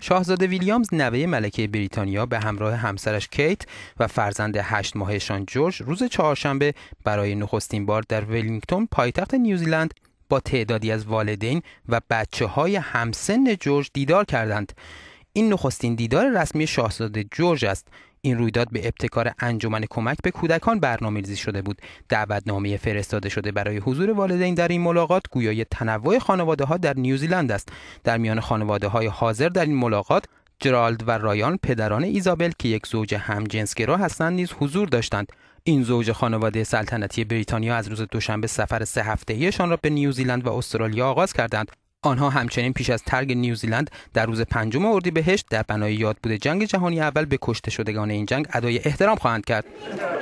شاهزاده ویلیامز نوه ملکه بریتانیا به همراه همسرش کیت و فرزند هشت ماهشان جورج روز چهارشنبه برای نخستین بار در ولینگتون پایتخت نیوزیلند با تعدادی از والدین و بچه های همسن جورج دیدار کردند این نخستین دیدار رسمی شاهزاده جورج است این رویداد به ابتکار انجمن کمک به کودکان برنامه‌ریزی شده بود دعوتنامه فرستاده شده برای حضور والدین در این ملاقات گویای تنوع خانواده ها در نیوزیلند است در میان خانواده های حاضر در این ملاقات جرالد و رایان پدران ایزابل که یک زوج همجنسگرا هستند نیز حضور داشتند این زوج خانواده سلطنتی بریتانیا از روز دوشنبه سفر سه هفته‌ایشان را به نیوزیلند و استرالیا آغاز کردند آنها همچنین پیش از ترگ نیوزیلند در روز پنجم اردیبهشت در بنای یادبود جنگ جهانی اول به کشته شدگان این جنگ ادای احترام خواهند کرد